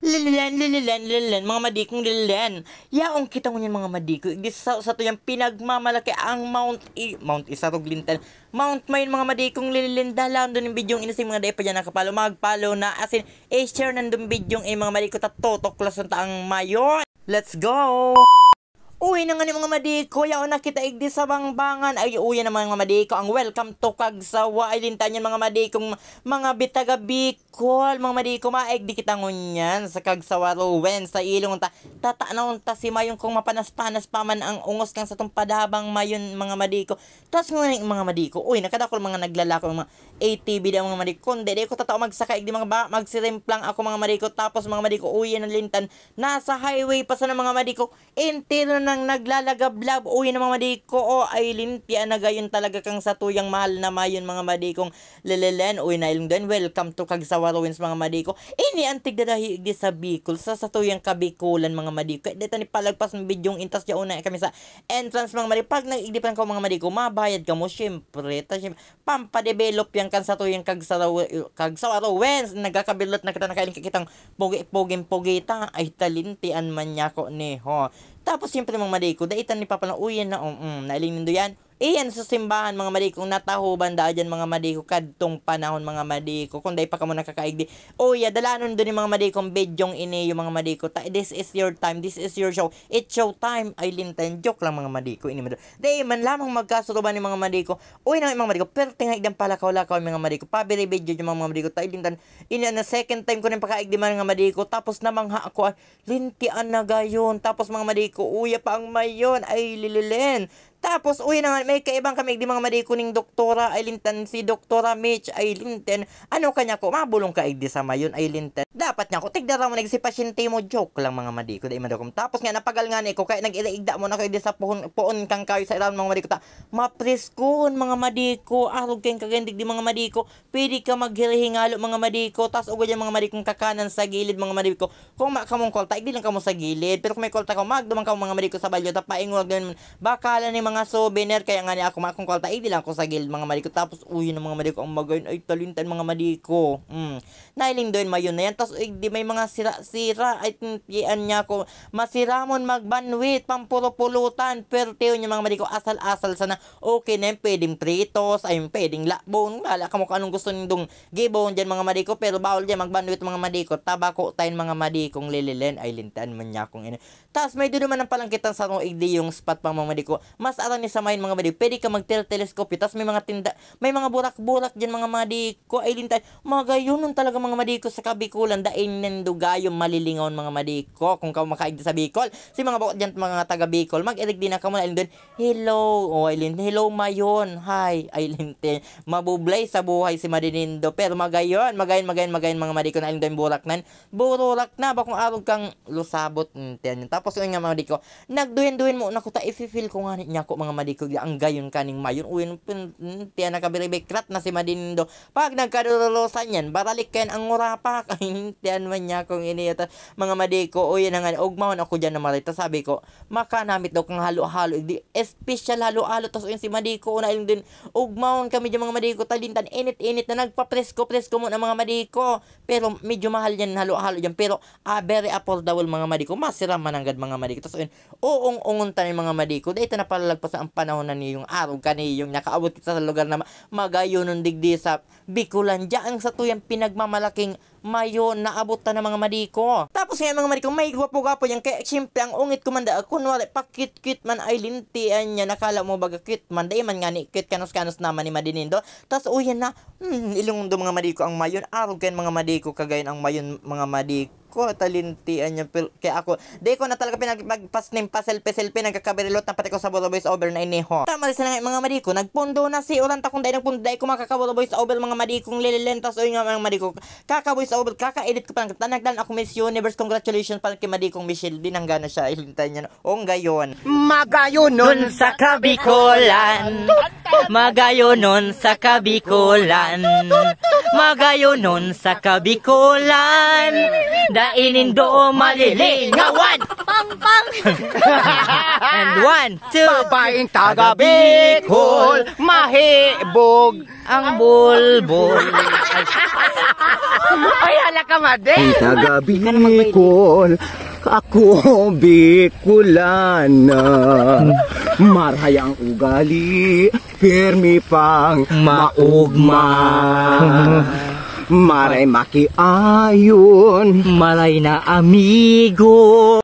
Lililan, lililan, lililan, mga madikong lililan. Yaong kita mo niyan mga madiko. Igisa sa to yung pinagmamalaki ang Mount I... Mount Isa to glintan. Mount Mayon mga madikong lililan. Dalaan doon yung video yung inasing mga day pa dyan nakapalo. Magpalo na as in, eh share nandun video yung eh, mga madiko. Tatotok klasan taang Mayon. Let's go! Uy na nga ni mga madiko, yao nakita igdi sa bangbangan. Ay, uy na mga madiko, ang welcome to Kagsawa. Ay, lintanyan mga madikong mga bitaga Bicol. Mga madiko, maigdi kita ngunyan sa Kagsawa Rowen, sa ilong ta. Tata na unta si Mayong kung mapanas-panas pa man ang ungos kang sa tong padabang mayon mga madiko. Tapos ngunyan mga madiko, uy, nakadakol mga naglalako mga ATV da mga madiko. Kundi, di ko tatao magsaka igdi mga ba, magsirimplang ako mga madiko. Tapos mga madiko, uy, na lintan. Nasa highway pa sa mga madiko. Entero na nang naglalagablab, uy na mga madiko, o oh, ay limpia na gayon talaga kang sa tuyang mahal na mayon mga madikong lelelen, uy na ilong din, welcome to Kagsawa Ruins mga madiko, ini antig dadahi di sa Bicol, sa sa tuyang kabikulan mga madiko, dito ni palagpas ng bidyong intas ya una kami sa entrance mga madiko, pag nagigdipan ko mga madiko, mabayad ka mo, syempre, ta, syempre pampadevelop yan kan sa tuyang Kagsawa, Ruins, nagkakabilot na kita nakaling kakitang pogi, poging pogita, ay talintian man niya ko ni ho, Pagkatapos siyempre mga maday ko, daitan ni Papa lang, uyan na, um, um, nailing nindo yan. Iyan sa simbahan mga maliko natahuban da dyan mga maliko kadtong panahon mga maliko kung day pa ka mo nakakaigdi. O oh, yeah, dalanon doon mga madiko, bedyong iniyo mga maliko Ta this is your time, this is your show, it's show time, ay lintan, joke lang mga maliko ini madiko. Day man lamang magkasuruban ni mga maliko uy na mga maliko pero tingaig dan pala kaula ka mga maliko pabili video yung mga maliko ta lintan, ini na ano, second time ko na pakaigdi mga maliko tapos namang ha ako, lintian na gayon, tapos mga maliko uya pa ang mayon, ay lililen, tapos, na nga, may kaibang kami di mga madikuning doktora, Ailintan, si Doktora Mitch, Ailinten, ano kanya ko, mabulong ka igdi sa mayon, Ailinten. Dapat niya ko, tigdara mo si pasyente mo, joke lang mga madiko, di madakom. Tapos nga, napagal nga ni ko, kaya nag-ilaigda mo na ko igdi sa puon, puon kang kayo sa ilan mga madiko, ta, mapreskon mga madiko, arog kayong kagandig di mga madiko, pwede ka maghirihingalo mga madiko, tas ugod yung mga madikong kakanan sa gilid mga madiko, kung makamong kolta, igdi lang kamo sa gilid, pero kung may kolta ka, magdumang ka mga madiko sa balyo, tapaingwag naman, bakala ni mga souvenir kaya nga ni ako makong kwalta idi lang ko sa guild mga maliko tapos uy ng mga maliko ang magayon ay talintan mga maliko mm nailing doon mayon na yan tapos uy di may mga sira sira ay tintian niya ko masiramon magbanwit pampulupulutan pero teo niya mga maliko asal-asal sana okay na yan pwedeng pritos ay pwedeng lakbon wala ka mo anong gusto nindong gibon dyan mga maliko pero bawal dyan magbanwit mga maliko tabako tayin mga madikong lililen ay lintan man niya kong ina tapos may doon naman ang palangkitan sa rong igdi yung spot pang mga maliko mas sa ni samayin mga madi, pwede ka magtel telescope tas may mga tinda, may mga burak-burak diyan mga madi ko ay lintay. Mga yun talaga mga madi ko sa Kabikulan dain nandugayo malilingon mga madi ko kung ka makaig sa Bicol. Si mga bukod diyan mga taga Bicol, mag-edit din na ka muna din. Hello, oh Aileen, hello mayon. Hi, Ay, Aileen. Mabublay sa buhay si Madinindo pero mga magayon, mga magayon mga mga madi ko na Aileen burak nan. Burak na ba kung arog kang lusabot. Mm, Tapos yun nga mga madi ko, nagduyan-duyan mo na ko ta i-feel ko nga niya nako mga madikog ang gayon kaning mayon uyon pun tiya nakabiribikrat na si Madindo pag nagkadulolosan yan baralik ken ang urapak tiyan man niya kong iniyata mga madiko uyon nga ugmaon ako dyan na marita sabi ko makanamit daw kang halo-halo di special halo-halo tas uyon si madiko una yung din ugmaon kami dyan mga madiko talintan init-init na nagpapresko-presko mo na mga madiko pero medyo mahal yan halo-halo dyan pero ah, very affordable mga madiko masira man ang mga madiko tas uyon uong-unguntan yung mga madiko dahil na pala Pagkatapos ang panahon na niyong araw yung nakaabot kita sa lugar na magayunon digdi sa Biculan diyan sa tuyang pinagmamalaking mayo abot ta ng mga madiko. Tapos nga mga madiko, may gwapo-gwapo yan. Kaya siyempre ang ungit kumanda, kunwari, pakit-kit man ay lintian niya. Nakala mo baga kit man, dahil man nga ni kit kanos-kanos naman ni Madinindo. Tapos uyan na, hmm, ilungdo mga madiko ang mayon. Araw kayo mga madiko, kagayon ang mayon mga madiko ko, talintian niya. Pero, kaya ako, di ko na talaga pinagpas ng paselpe-selpe, nagkakabirilot na pati ko sa Bolo Boys over na iniho. Tama rin na mga mariko nagpundo na si Oranta kung dahil nagpundo dahil ko makakabolo Boys over mga madikong lililentas o nga mga mariko Kaka Boys over, kaka-edit ko pa ng tanagdan ako Miss Universe. Congratulations pala kay madikong Michelle. Di nang gana siya, ilintay niya. O ngayon. Magayon nun sa kabikolan. Magayon nun sa kabikolan magayonon sa kabikulan Dainin do malilingawan Pang pang And one, two Babaeng taga Bicol Mahibog Ang bulbul Ay, hala ka, madi Ang taga Bicol ako Bicolana Marhay ang ugali Pirmi pang maugma Maray makiayon Maray na amigo